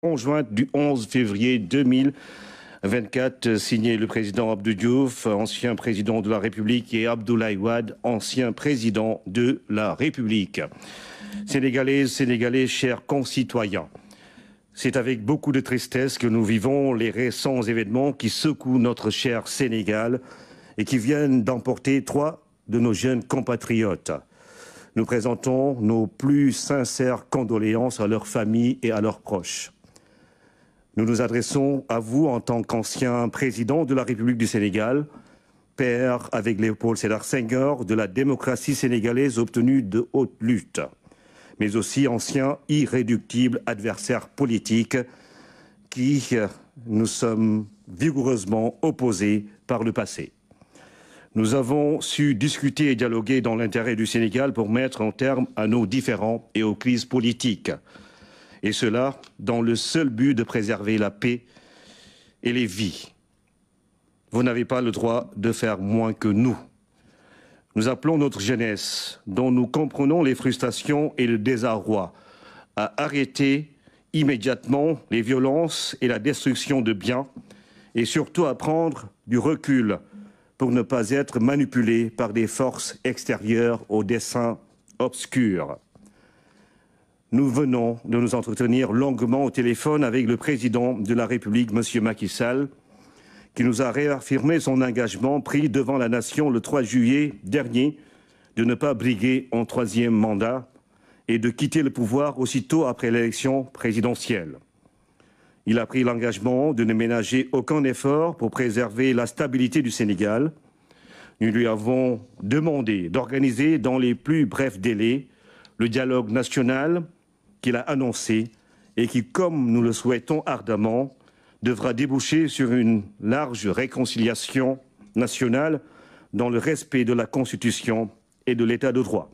conjointe du 11 février 2024, signé le président Abdou Diouf, ancien président de la République, et Abdoulaye Wad, ancien président de la République. Sénégalais, Sénégalais, chers concitoyens, c'est avec beaucoup de tristesse que nous vivons les récents événements qui secouent notre cher Sénégal et qui viennent d'emporter trois de nos jeunes compatriotes. Nous présentons nos plus sincères condoléances à leurs familles et à leurs proches. Nous nous adressons à vous en tant qu'ancien président de la République du Sénégal, père avec Léopold Sédar Senghor de la démocratie sénégalaise obtenue de haute lutte, mais aussi ancien irréductible adversaire politique qui euh, nous sommes vigoureusement opposés par le passé. Nous avons su discuter et dialoguer dans l'intérêt du Sénégal pour mettre un terme à nos différends et aux crises politiques et cela dans le seul but de préserver la paix et les vies. Vous n'avez pas le droit de faire moins que nous. Nous appelons notre jeunesse, dont nous comprenons les frustrations et le désarroi, à arrêter immédiatement les violences et la destruction de biens, et surtout à prendre du recul pour ne pas être manipulés par des forces extérieures au desseins obscur. Nous venons de nous entretenir longuement au téléphone avec le président de la République, M. Macky Sall, qui nous a réaffirmé son engagement pris devant la nation le 3 juillet dernier de ne pas briguer un troisième mandat et de quitter le pouvoir aussitôt après l'élection présidentielle. Il a pris l'engagement de ne ménager aucun effort pour préserver la stabilité du Sénégal. Nous lui avons demandé d'organiser dans les plus brefs délais le dialogue national qu'il a annoncé et qui, comme nous le souhaitons ardemment, devra déboucher sur une large réconciliation nationale dans le respect de la Constitution et de l'État de droit.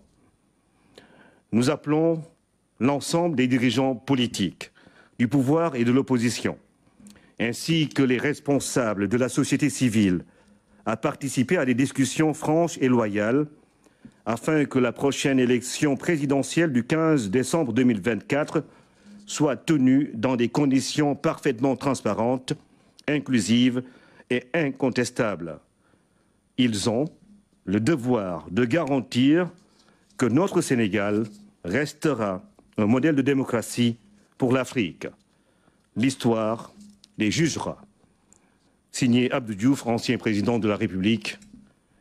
Nous appelons l'ensemble des dirigeants politiques, du pouvoir et de l'opposition, ainsi que les responsables de la société civile, à participer à des discussions franches et loyales afin que la prochaine élection présidentielle du 15 décembre 2024 soit tenue dans des conditions parfaitement transparentes, inclusives et incontestables. Ils ont le devoir de garantir que notre Sénégal restera un modèle de démocratie pour l'Afrique. L'histoire les jugera. Signé Abdou Diouf, ancien président de la République,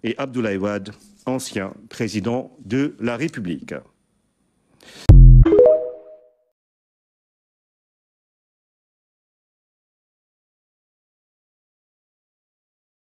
et Abdoulaye Wade, ancien président de la République.